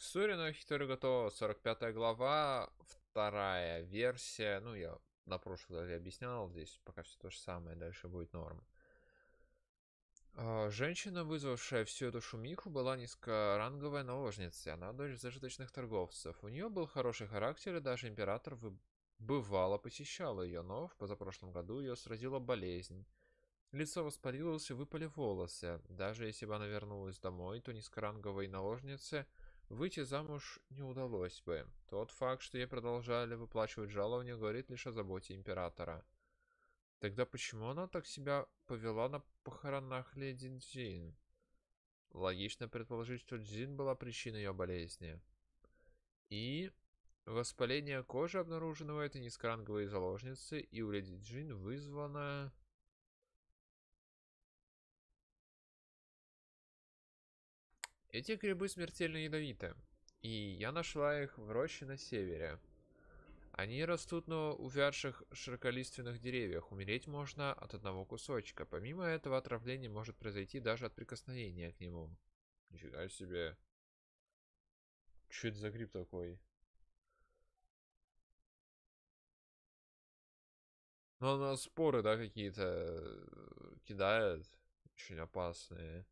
Ксурина Хитору Готова, 45 глава, вторая версия. Ну, я на прошлой главе объяснял, здесь пока все то же самое, дальше будет норм. А, женщина, вызвавшая всю эту шумиху, была низкоранговая наложница, она дочь зажиточных торговцев. У нее был хороший характер, и даже император бывало посещал ее, но в позапрошлом году ее сразила болезнь. Лицо воспалилось и выпали волосы. Даже если бы она вернулась домой, то низкоранговой наложнице – Выйти замуж не удалось бы. Тот факт, что ей продолжали выплачивать жалование, говорит лишь о заботе императора. Тогда почему она так себя повела на похоронах леди Джин? Логично предположить, что Джин была причиной ее болезни. И воспаление кожи, обнаруженного этой низкоранговой заложницы, и у леди Джин вызвано... Эти грибы смертельно ядовиты, и я нашла их в роще на севере. Они растут на увядших широколиственных деревьях. Умереть можно от одного кусочка. Помимо этого, отравление может произойти даже от прикосновения к нему. Нифига себе. Что это за гриб такой? Но ну, нас споры, да, какие-то э, кидают, Очень опасные.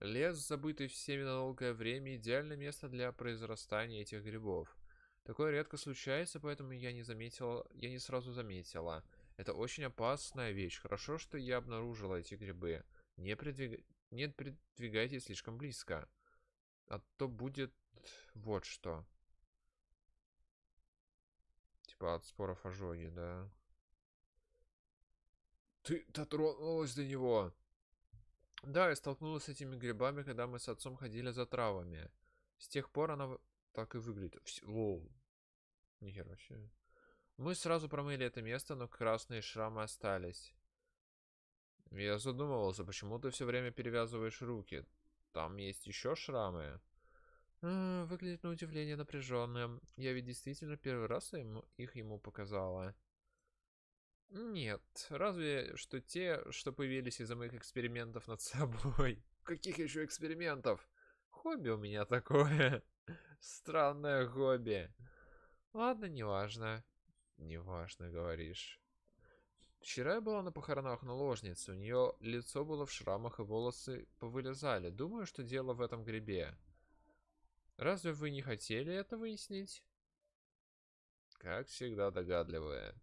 Лес, забытый всеми на долгое время, идеальное место для произрастания этих грибов. Такое редко случается, поэтому я не заметила, я не сразу заметила. Это очень опасная вещь. Хорошо, что я обнаружила эти грибы. Не, придвиг... не предвигайте слишком близко. А то будет вот что. Типа от споров ожоги, да? Ты дотронулась до него. Да, я столкнулась с этими грибами, когда мы с отцом ходили за травами. С тех пор она так и выглядит. Вс... Воу. Нихера вообще. Мы сразу промыли это место, но красные шрамы остались. Я задумывался, почему ты все время перевязываешь руки? Там есть еще шрамы. выглядит на удивление напряженным. Я ведь действительно первый раз ему, их ему показала. Нет, разве что те, что появились из-за моих экспериментов над собой. Каких еще экспериментов? Хобби у меня такое. Странное хобби. Ладно, неважно. Неважно, говоришь. Вчера я была на похоронах наложницы. У нее лицо было в шрамах и волосы повылезали. Думаю, что дело в этом грибе. Разве вы не хотели это выяснить? Как всегда догадливая.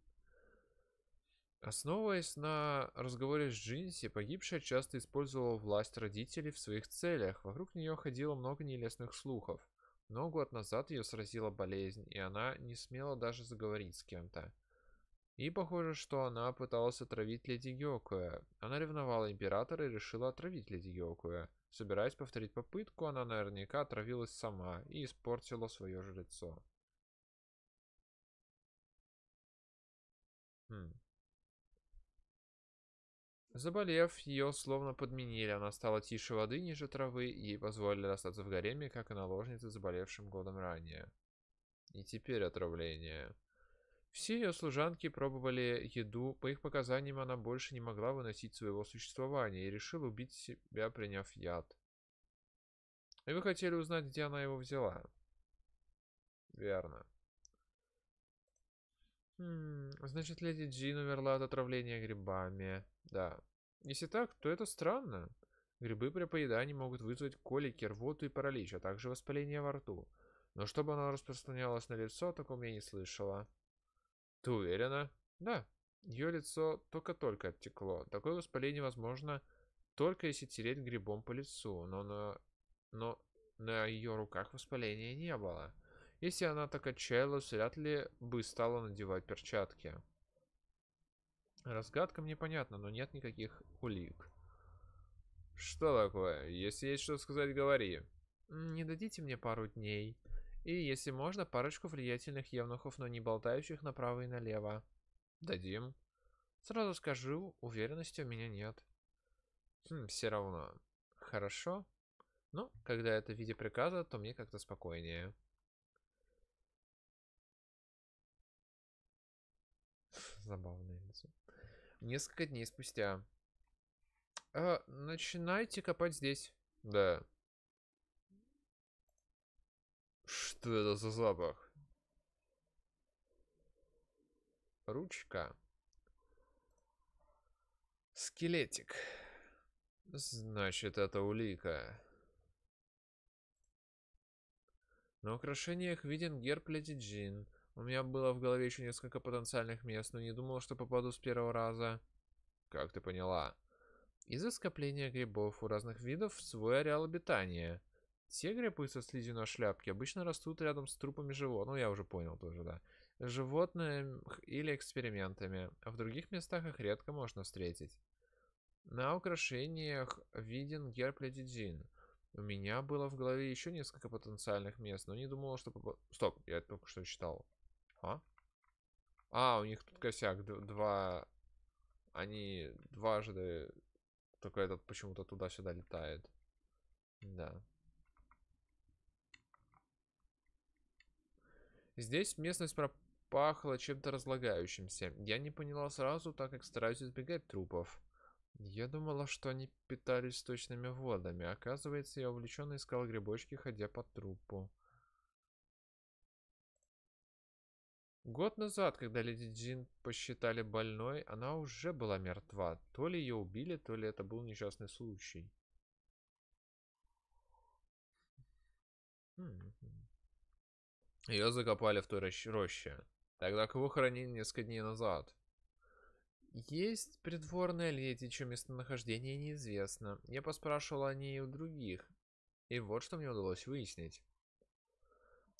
Основываясь на разговоре с Джинси, погибшая часто использовала власть родителей в своих целях. Вокруг нее ходило много нелестных слухов. Но год назад ее сразила болезнь, и она не смела даже заговорить с кем-то. И похоже, что она пыталась отравить Леди Гёкуэ. Она ревновала Императора и решила отравить Леди Гёкуэ. Собираясь повторить попытку, она наверняка отравилась сама и испортила свое же лицо. Хм. Заболев, ее словно подменили. Она стала тише воды, ниже травы, и ей позволили остаться в гареме, как и наложнице, заболевшим годом ранее. И теперь отравление. Все ее служанки пробовали еду, по их показаниям она больше не могла выносить своего существования и решила убить себя, приняв яд. И вы хотели узнать, где она его взяла? Верно значит, леди Джин умерла от отравления грибами. Да. Если так, то это странно. Грибы при поедании могут вызвать колики, рвоту и паралич, а также воспаление во рту. Но чтобы оно распространялось на лицо, о таком я не слышала. Ты уверена? Да. Ее лицо только-только обтекло. Такое воспаление возможно только если тереть грибом по лицу, но на, но на ее руках воспаления не было. Если она так отчаялась, вряд ли бы стала надевать перчатки. Разгадка мне понятна, но нет никаких улик. Что такое? Если есть что сказать, говори. Не дадите мне пару дней. И, если можно, парочку влиятельных евнухов, но не болтающих направо и налево. Дадим. Сразу скажу, уверенности у меня нет. Хм, все равно. Хорошо. Ну, когда это в виде приказа, то мне как-то спокойнее. Забавное лицо. Несколько дней спустя. А, начинайте копать здесь. Да. Что это за запах? Ручка. Скелетик. Значит, это улика. На украшениях виден герб Леди Джин. У меня было в голове еще несколько потенциальных мест, но не думал, что попаду с первого раза. Как ты поняла? Из-за скопления грибов у разных видов свой ареал обитания. Все грибы со слизью на шляпке обычно растут рядом с трупами животных. Ну, я уже понял тоже, да. Животными или экспериментами. А в других местах их редко можно встретить. На украшениях виден герб Леди Джин. У меня было в голове еще несколько потенциальных мест, но не думала, что... Попад... Стоп, я только что читал. А? А, у них тут косяк. Два... Они дважды... Только этот почему-то туда-сюда летает. Да. Здесь местность пропахла чем-то разлагающимся. Я не поняла сразу, так как стараюсь избегать трупов. Я думала, что они питались точными водами. Оказывается, я увлеченно искал грибочки, ходя по трупу. Год назад, когда леди Джин посчитали больной, она уже была мертва. То ли ее убили, то ли это был несчастный случай. Ее закопали в той роще, тогда кого хоронили несколько дней назад. Есть придворная леди, чье местонахождение неизвестно. Я поспрашивал о ней у других. И вот что мне удалось выяснить.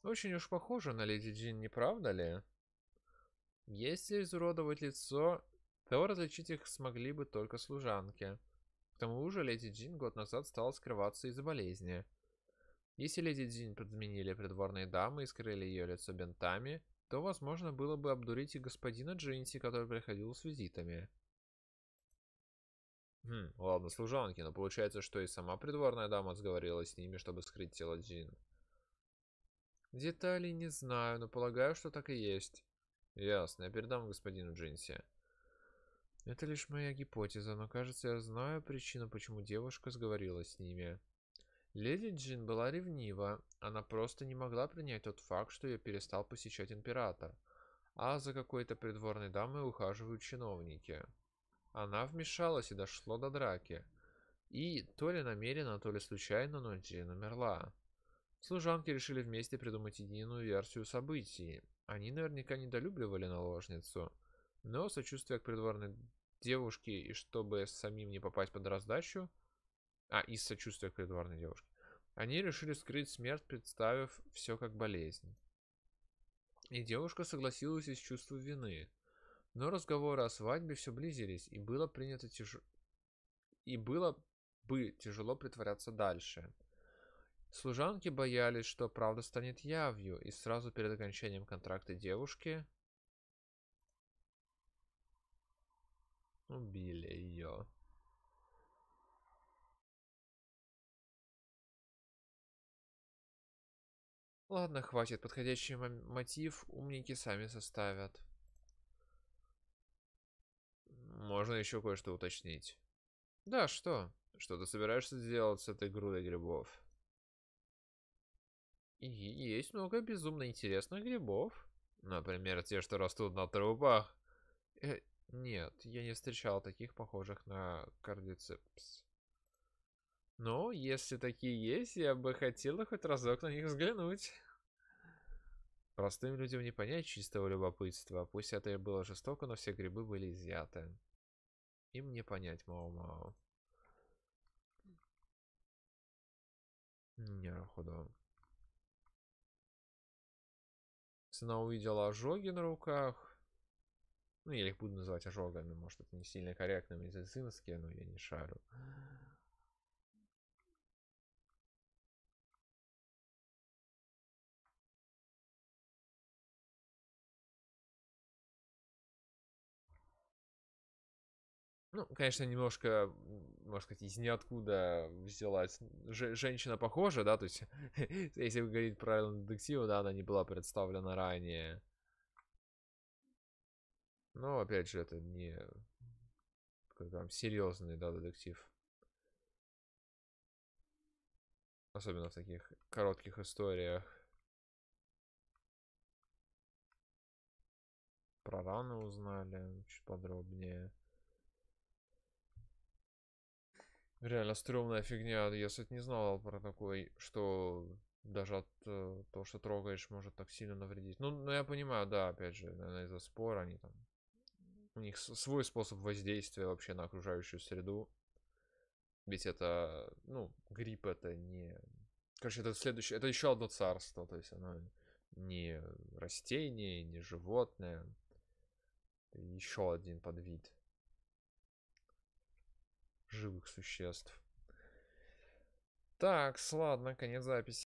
Очень уж похоже на леди Джин, не правда ли? Если изуродовать лицо, то различить их смогли бы только служанки. К тому же леди Джин год назад стала скрываться из-за болезни. Если леди Джин подменили придворные дамы и скрыли ее лицо бинтами, то возможно было бы обдурить и господина Джинси, который приходил с визитами. Хм, ладно, служанки, но получается, что и сама придворная дама сговорилась с ними, чтобы скрыть тело Джин. Деталей не знаю, но полагаю, что так и есть. Ясно, я передам господину Джинси. Это лишь моя гипотеза, но кажется, я знаю причину, почему девушка сговорилась с ними. Леди Джин была ревнива, она просто не могла принять тот факт, что ее перестал посещать император, а за какой-то придворной дамой ухаживают чиновники. Она вмешалась и дошло до драки. И то ли намеренно, то ли случайно, но Джин умерла. Служанки решили вместе придумать единую версию событий. Они наверняка недолюбливали наложницу, но сочувствие к придворной девушке и чтобы самим не попасть под раздачу, а из сочувствия к придворной девушке, они решили скрыть смерть, представив все как болезнь. И девушка согласилась из чувства вины. Но разговоры о свадьбе все близились, и было принято тяж... и было бы тяжело притворяться дальше. Служанки боялись, что правда станет явью, и сразу перед окончанием контракта девушки убили ее. Ладно, хватит. Подходящий мотив умники сами составят. Можно еще кое-что уточнить. Да, что? Что ты собираешься сделать с этой грудой грибов? есть много безумно интересных грибов. Например, те, что растут на трупах. Э, нет, я не встречал таких, похожих на кардицепс. Но если такие есть, я бы хотел хоть разок на них взглянуть. Простым людям не понять чистого любопытства. Пусть это и было жестоко, но все грибы были изъяты. Им не понять Мао-Мао. Не, ходу. Она увидела ожоги на руках. Ну, я их буду называть ожогами, может, это не сильно корректно медицинские, но я не шарю. Ну, конечно, немножко, можно сказать, из ниоткуда взялась женщина похожа, да, то есть, если говорить правильно детектива, да, она не была представлена ранее. Но, опять же, это не прям серьезный, да, детектив. Особенно в таких коротких историях. Про раны узнали чуть подробнее. Реально стрёмная фигня. Я, кстати, не знал про такой, что даже от э, то что трогаешь, может так сильно навредить. Ну, но ну, я понимаю, да, опять же, наверное, из-за спора они там... У них свой способ воздействия вообще на окружающую среду. Ведь это, ну, грипп это не... Короче, это следующее... Это еще одно царство, то есть оно не растение, не животное. Это еще один подвид живых существ. Так, ладно, конец записи.